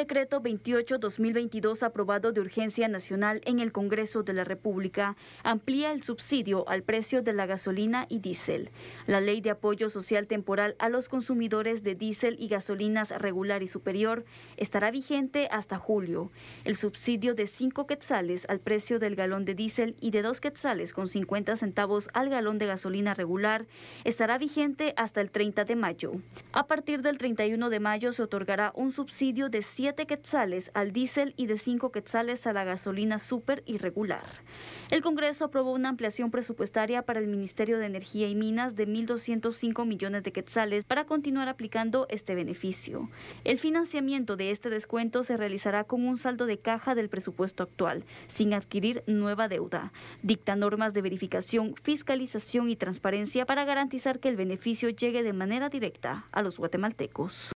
Decreto 28-2022 aprobado de urgencia nacional en el Congreso de la República amplía el subsidio al precio de la gasolina y diésel. La Ley de Apoyo Social Temporal a los consumidores de diésel y gasolinas regular y superior estará vigente hasta julio. El subsidio de 5 quetzales al precio del galón de diésel y de 2 quetzales con 50 centavos al galón de gasolina regular estará vigente hasta el 30 de mayo. A partir del 31 de mayo se otorgará un subsidio de 7 quetzales al diésel y de 5 quetzales a la gasolina super irregular. El Congreso aprobó una ampliación presupuestaria para el Ministerio de Energía y Minas de 1.205 millones de quetzales para continuar aplicando este beneficio. El financiamiento de este descuento se realizará con un saldo de caja del presupuesto actual, sin adquirir nueva deuda. Dicta normas de verificación, fiscalización y transparencia para garantizar que el beneficio llegue de manera directa a los guatemaltecos.